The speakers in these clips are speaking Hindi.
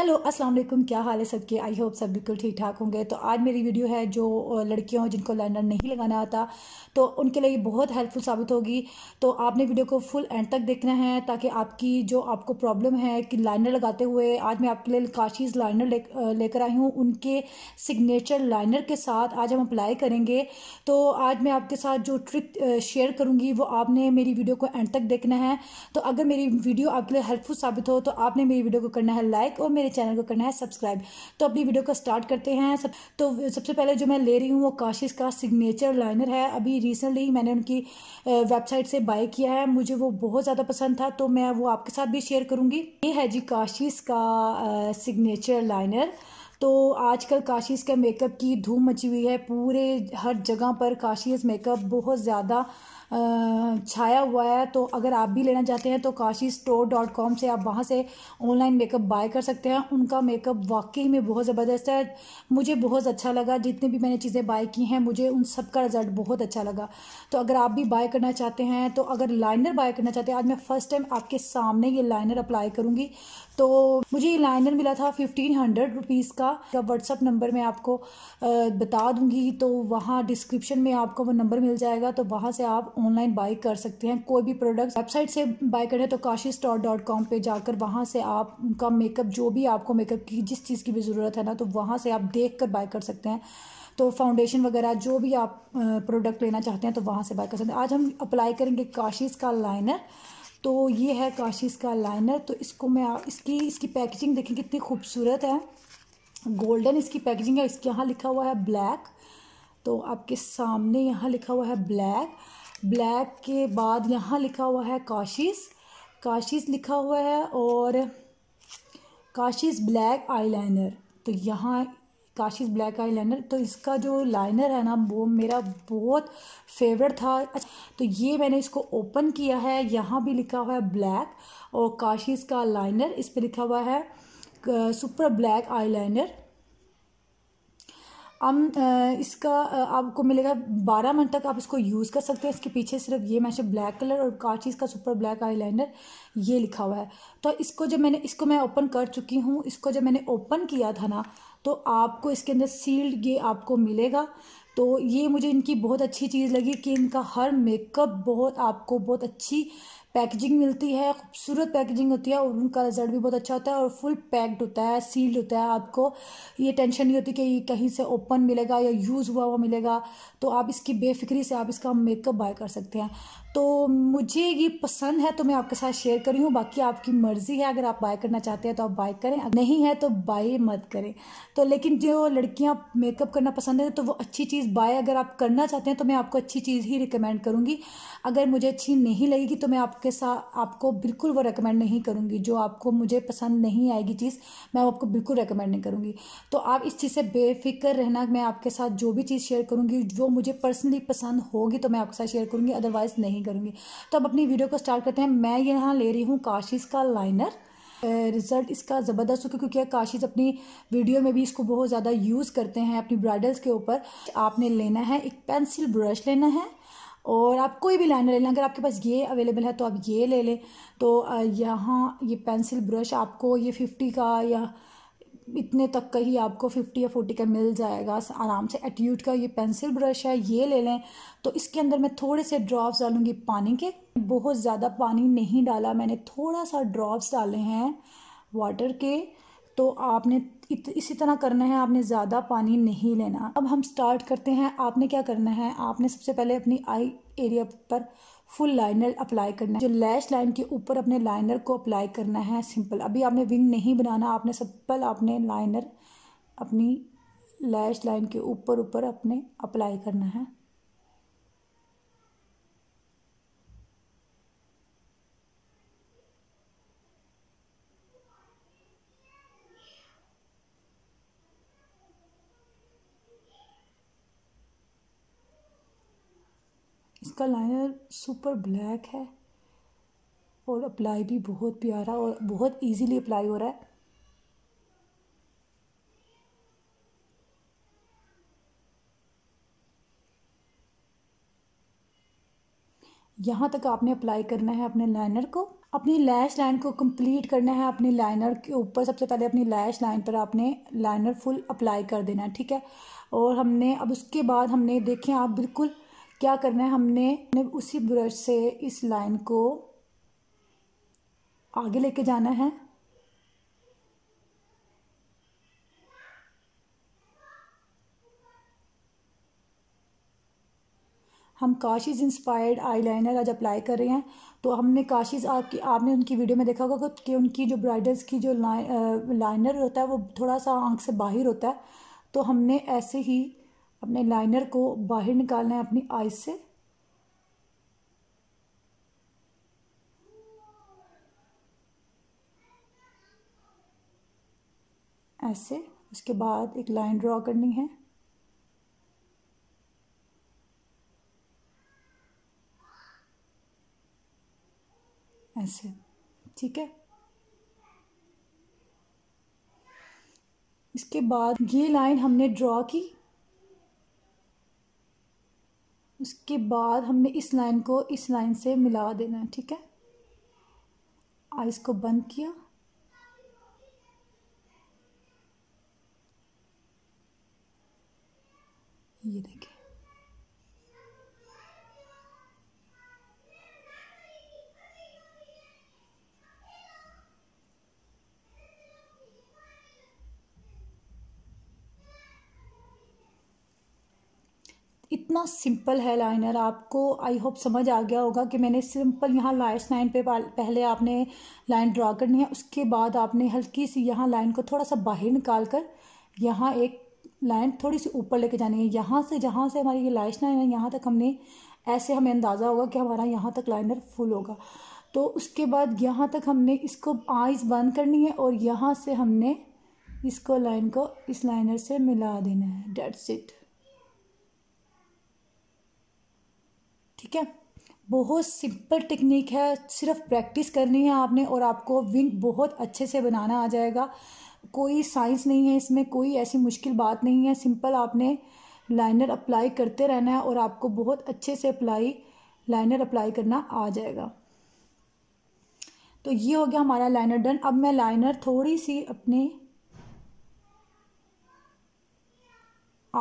हेलो अस्सलाम वालेकुम क्या हाल है सबके आई होप सब बिल्कुल ठीक ठाक होंगे तो आज मेरी वीडियो है जो लड़कियों जिनको लाइनर नहीं लगाना आता तो उनके लिए बहुत हेल्पफुल साबित होगी तो आपने वीडियो को फुल एंड तक देखना है ताकि आपकी जो आपको प्रॉब्लम है कि लाइनर लगाते हुए आज मैं आपके लिए काशीज़ लाइनर लेकर ले आई हूँ उनके सिग्नेचर लाइनर के साथ आज हम अप्लाई करेंगे तो आज मैं आपके साथ जो ट्रिक शेयर करूँगी वो आपने मेरी वीडियो को एंड तक देखना है तो अगर मेरी वीडियो आपके लिए हेल्पफुल साबित हो तो आपने मेरी वीडियो को करना है लाइक और मेरे मेरे चैनल को करना है सब्सक्राइब तो अपनी वीडियो को स्टार्ट करते हैं सब तो सबसे पहले जो मैं ले रही हूँ वो काशिश का सिग्नेचर लाइनर है अभी रिसेंटली मैंने उनकी वेबसाइट से बाय किया है मुझे वो बहुत ज़्यादा पसंद था तो मैं वो आपके साथ भी शेयर करूँगी ये है जी काशिश का सिग्नेचर लाइनर तो आजकल काशिश के मेकअप की धूम मची हुई है पूरे हर जगह पर काशिश मेकअप बहुत ज़्यादा छाया हुआ है तो अगर आप भी लेना चाहते हैं तो काशी स्टोर डॉट कॉम से आप वहाँ से ऑनलाइन मेकअप बाय कर सकते हैं उनका मेकअप वाकई में बहुत ज़बरदस्त है मुझे बहुत अच्छा लगा जितने भी मैंने चीज़ें बाय की हैं मुझे उन सब का रिज़ल्ट बहुत अच्छा लगा तो अगर आप भी बाय करना चाहते हैं तो अगर लाइनर बाय करना चाहते हैं आज मैं फ़र्स्ट टाइम आपके सामने ये लाइनर अप्लाई करूँगी तो मुझे ये लाइनर मिला था फिफ्टीन हंड्रेड रुपीज़ का जब व्हाट्सअप नंबर मैं आपको बता दूंगी तो वहाँ डिस्क्रिप्शन में आपको वो नंबर मिल जाएगा तो वहाँ से आप ऑनलाइन बाई कर सकते हैं कोई भी प्रोडक्ट वेबसाइट से बाई करें तो काशी स्टॉर डॉट कॉम पर जाकर वहाँ से आप उनका मेकअप जो भी आपको मेकअप की जिस चीज़ की भी ज़रूरत है ना तो वहाँ से आप देख कर बाई कर सकते हैं तो फाउंडेशन वगैरह जो भी आप प्रोडक्ट लेना चाहते हैं तो वहाँ से बाय कर सकते हैं आज हम अप्लाई करेंगे काशीज़ का लाइनर तो ये है काशिश का लाइनर तो इसको मैं इसकी इसकी पैकेजिंग देखें कितनी खूबसूरत है गोल्डन इसकी पैकेजिंग है इसके यहाँ लिखा हुआ है ब्लैक तो आपके सामने यहाँ लिखा हुआ है ब्लैक ब्लैक के बाद यहाँ लिखा हुआ है काशिश काशिश लिखा हुआ है और काशिश ब्लैक आईलाइनर तो यहाँ काशीज ब्लैक आई लाइनर तो इसका जो लाइनर है ना वो मेरा बहुत फेवरेट था अच्छा, तो ये मैंने इसको ओपन किया है यहाँ भी लिखा हुआ है ब्लैक और काशिस का लाइनर इस पर लिखा हुआ है सुपर ब्लैक आई लाइनर हम इसका आपको मिलेगा बारह मंथ तक आप इसको यूज़ कर सकते हैं इसके पीछे सिर्फ ये मैं ब्लैक कलर और चीज़ का सुपर ब्लैक आईलाइनर ये लिखा हुआ है तो इसको जब मैंने इसको मैं ओपन कर चुकी हूँ इसको जब मैंने ओपन किया था ना तो आपको इसके अंदर सील्ड ये आपको मिलेगा तो ये मुझे इनकी बहुत अच्छी चीज़ लगी कि इनका हर मेकअप बहुत आपको बहुत अच्छी पैकेजिंग मिलती है खूबसूरत पैकेजिंग होती है और उनका रिजल्ट भी बहुत अच्छा होता है और फुल पैक्ड होता है सील्ड होता है आपको ये टेंशन नहीं होती कि ये कहीं से ओपन मिलेगा या यूज़ हुआ हुआ मिलेगा तो आप इसकी बेफिक्री से आप इसका मेकअप बाय कर सकते हैं तो मुझे ये पसंद है तो मैं आपके साथ शेयर करी हूँ बाकी आपकी मर्ज़ी है अगर आप बाय करना चाहते हैं तो आप बाय करें नहीं है तो बाय मत करें तो लेकिन जो लड़कियाँ मेकअप करना पसंद है तो वो अच्छी चीज़ बाय अगर आप करना चाहते हैं तो मैं आपको अच्छी चीज़ ही रिकमेंड करूँगी अगर मुझे अच्छी नहीं लगेगी तो मैं आप आपके साथ आपको बिल्कुल वो रिकमेंड नहीं करूँगी जो आपको मुझे पसंद नहीं आएगी चीज़ मैं आपको बिल्कुल रिकमेंड नहीं करूँगी तो आप इस चीज़ से बेफिक्र रहना मैं आपके साथ जो भी चीज़ शेयर करूँगी जो मुझे पर्सनली पसंद होगी तो मैं आपके साथ शेयर करूँगी अदरवाइज़ नहीं करूँगी तो अब अपनी वीडियो को स्टार्ट करते हैं मैं यहाँ ले रही हूँ काशिश का लाइनर रिज़ल्ट इसका ज़बरदस्त हो क्योंकि काशिज अपनी वीडियो में भी इसको बहुत ज़्यादा यूज़ करते हैं अपनी ब्राइडल्स के ऊपर आपने लेना है एक पेंसिल ब्रश लेना है और आप कोई भी लाइनर ले लें अगर आपके पास ये अवेलेबल है तो आप ये ले लें तो यहाँ ये पेंसिल ब्रश आपको ये फिफ्टी का या इतने तक का ही आपको फिफ्टी या फोर्टी का मिल जाएगा आराम से एट्यूट का ये पेंसिल ब्रश है ये ले लें तो इसके अंदर मैं थोड़े से ड्रॉप्स डालूँगी पानी के बहुत ज़्यादा पानी नहीं डाला मैंने थोड़ा सा ड्रॉप्स डाले हैं वाटर के तो आपने इत, इसी तरह करना है आपने ज़्यादा पानी नहीं लेना अब हम स्टार्ट करते हैं आपने क्या करना है आपने सबसे पहले अपनी आई एरिया पर फुल लाइनर अप्लाई करना है जो लैश लाइन के ऊपर अपने लाइनर को अप्लाई करना है सिंपल अभी आपने विंग नहीं बनाना आपने सिंपल आपने लाइनर अपनी लैश लाइन के ऊपर ऊपर अपने अप्लाई करना है इसका लाइनर सुपर ब्लैक है और अप्लाई भी बहुत प्यारा और बहुत इजीली अप्लाई हो रहा है यहाँ तक आपने अप्लाई करना है अपने लाइनर को अपनी लैश लाइन को कंप्लीट करना है अपने लाइनर के ऊपर सबसे पहले अपनी लैश लाइन पर आपने लाइनर फुल अप्लाई कर देना है ठीक है और हमने अब उसके बाद हमने देखें आप बिल्कुल क्या करना है हमने उसी ब्रश से इस लाइन को आगे लेके जाना है हम काशिज इंस्पायर्ड आईलाइनर आज अप्लाई कर रहे हैं तो हमने काशिज आपकी आपने उनकी वीडियो में देखा होगा कि उनकी जो ब्राइडल्स की जो लाइनर होता है वो थोड़ा सा आंख से बाहर होता है तो हमने ऐसे ही अपने लाइनर को बाहर निकालना है अपनी आइज से ऐसे उसके बाद एक लाइन ड्रॉ करनी है ऐसे ठीक है इसके बाद ये लाइन हमने ड्रॉ की उसके बाद हमने इस लाइन को इस लाइन से मिला देना है ठीक है आइस को बंद किया ये देखिए कितना सिंपल है लाइनर आपको आई होप समझ आ गया होगा कि मैंने सिंपल यहाँ लास्ट लाइन पे पहले आपने लाइन ड्रा करनी है उसके बाद आपने हल्की सी यहाँ लाइन को थोड़ा सा बाहर निकाल कर यहाँ एक लाइन थोड़ी सी ऊपर लेके जानी है यहाँ से जहाँ से हमारी ये लास्ट लाइन है यहाँ तक हमने ऐसे हमें अंदाज़ा होगा कि हमारा यहाँ तक लाइनर फुल होगा तो उसके बाद यहाँ तक हमने इसको आइज बंद करनी है और यहाँ से हमने इसको लाइन को इस लाइनर से मिला देना है डेट्स इट ठीक है बहुत सिंपल टेक्निक है सिर्फ प्रैक्टिस करनी है आपने और आपको विंग बहुत अच्छे से बनाना आ जाएगा कोई साइंस नहीं है इसमें कोई ऐसी मुश्किल बात नहीं है सिंपल आपने लाइनर अप्लाई करते रहना है और आपको बहुत अच्छे से अप्लाई लाइनर अप्लाई करना आ जाएगा तो ये हो गया हमारा लाइनर डन अब मैं लाइनर थोड़ी सी अपने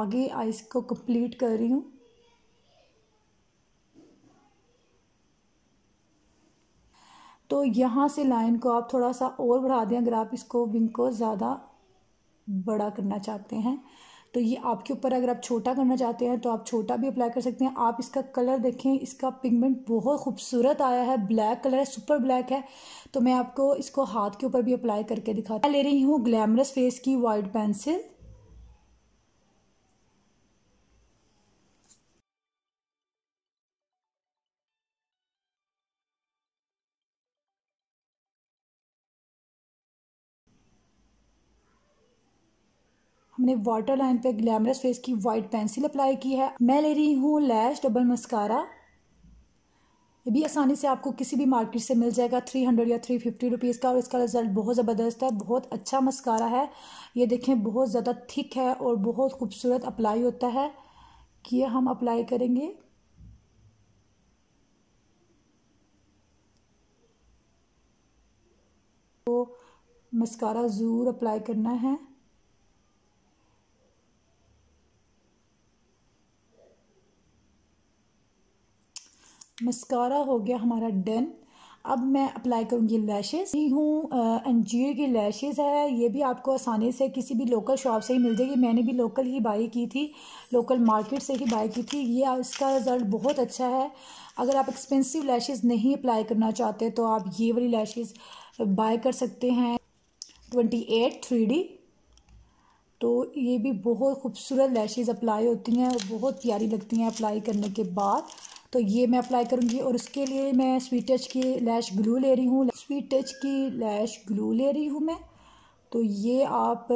आगे आइस को कंप्लीट कर रही हूँ तो यहाँ से लाइन को आप थोड़ा सा और बढ़ा दें अगर आप इसको विंग को ज़्यादा बड़ा करना चाहते हैं तो ये आपके ऊपर अगर आप छोटा करना चाहते हैं तो आप छोटा भी अप्लाई कर सकते हैं आप इसका कलर देखें इसका पिगमेंट बहुत खूबसूरत आया है ब्लैक कलर है सुपर ब्लैक है तो मैं आपको इसको हाथ के ऊपर भी अप्लाई करके दिखा मैं ले रही हूँ ग्लैमरस फेस की वाइट पेंसिल मैंने वाटर लाइन पे ग्लैमरस फेस की वाइट पेंसिल अप्लाई की है मैं ले रही हूँ लैश डबल मस्कारा ये भी आसानी से आपको किसी भी मार्केट से मिल जाएगा थ्री हंड्रेड या थ्री फिफ्टी रुपीज़ का और इसका रिज़ल्ट बहुत ज़बरदस्त है बहुत अच्छा मस्कारा है ये देखें बहुत ज़्यादा थिक है और बहुत खूबसूरत अप्लाई होता है कि ये हम अप्लाई करेंगे तो मस्कारा ज़रूर अप्लाई करना है मस्कारा हो गया हमारा डन अब मैं अप्लाई करूँगी लैशेस ही हूँ अंजीर की लैशेस है ये भी आपको आसानी से किसी भी लोकल शॉप से ही मिल जाएगी मैंने भी लोकल ही बाई की थी लोकल मार्केट से ही बाई की थी ये इसका रिज़ल्ट बहुत अच्छा है अगर आप एक्सपेंसिव लैशेस नहीं अप्लाई करना चाहते तो आप ये वाली लैशेस बाय कर सकते हैं ट्वेंटी एट थ्री डी तो ये भी बहुत खूबसूरत लैशेज़ अप्लाई होती हैं और बहुत प्यारी लगती हैं अप्लाई करने के बाद तो ये मैं अप्लाई करूँगी और उसके लिए मैं स्वीट टच की लैश ग्लू ले रही हूँ स्वीट टच की लैश ग्लू ले रही हूँ मैं तो ये आप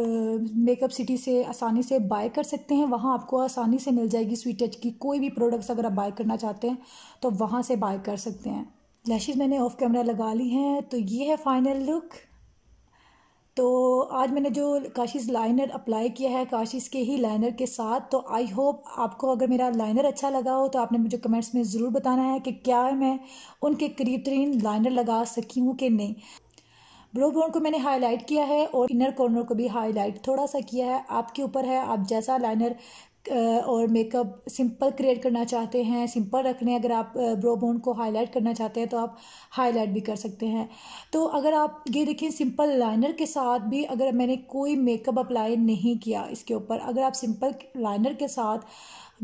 मेकअप सिटी से आसानी से बाय कर सकते हैं वहाँ आपको आसानी से मिल जाएगी स्वीट टच की कोई भी प्रोडक्ट्स अगर आप बाय करना चाहते हैं तो वहाँ से बाय कर सकते हैं लैशेज मैंने ऑफ कैमरा लगा ली हैं तो ये है फाइनल लुक तो आज मैंने जो काशिज़ लाइनर अप्लाई किया है काशिज़ के ही लाइनर के साथ तो आई होप आपको अगर मेरा लाइनर अच्छा लगा हो तो आपने मुझे कमेंट्स में ज़रूर बताना है कि क्या मैं उनके करीब तरीन लाइनर लगा सकी हूँ कि नहीं ब्रो बोन को मैंने हाईलाइट किया है और इनर कॉर्नर को भी हाईलाइट थोड़ा सा किया है आपके ऊपर है आप जैसा लाइनर और मेकअप सिंपल क्रिएट करना चाहते हैं सिंपल रखने अगर आप ब्रो बोन को हाईलाइट करना चाहते हैं तो आप हाईलाइट भी कर सकते हैं तो अगर आप ये देखें सिंपल लाइनर के साथ भी अगर मैंने कोई मेकअप अप्लाई नहीं किया इसके ऊपर अगर आप सिंपल लाइनर के साथ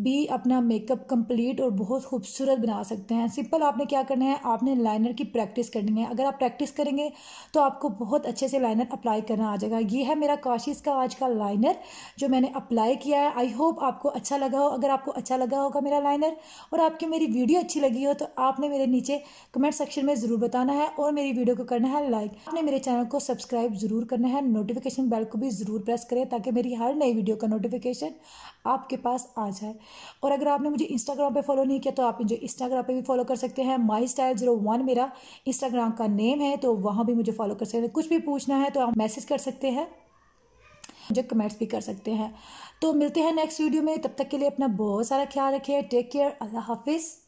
भी अपना मेकअप कंप्लीट और बहुत खूबसूरत बना सकते हैं सिंपल आपने क्या करना है आपने लाइनर की प्रैक्टिस करनी है अगर आप प्रैक्टिस करेंगे तो आपको बहुत अच्छे से लाइनर अप्लाई करना आ जाएगा ये है मेरा काशिश का आज का लाइनर जो मैंने अप्लाई किया है आई होप आपको अच्छा लगा हो अगर आपको अच्छा लगा होगा मेरा लाइनर और आपकी मेरी वीडियो अच्छी लगी हो तो आपने मेरे नीचे कमेंट सेक्शन में ज़रूर बताना है और मेरी वीडियो को करना है लाइक आपने मेरे चैनल को सब्सक्राइब ज़रूर करना है नोटिफिकेशन बेल को भी ज़रूर प्रेस करें ताकि मेरी हर नई वीडियो का नोटिफिकेशन आपके पास आ जाए और अगर आपने मुझे इंस्टाग्राम पे फॉलो नहीं किया तो आप मुझे इंस्टाग्राम पे भी फॉलो कर सकते हैं माई स्टाइल जीरो वन मेरा इंस्टाग्राम का नेम है तो वहाँ भी मुझे फॉलो कर सकते हैं कुछ भी पूछना है तो आप मैसेज कर सकते हैं मुझे कमेंट्स भी कर सकते हैं तो मिलते हैं नेक्स्ट वीडियो में तब तक के लिए अपना बहुत सारा ख्याल रखिए टेक केयर अल्लाह हाफिज़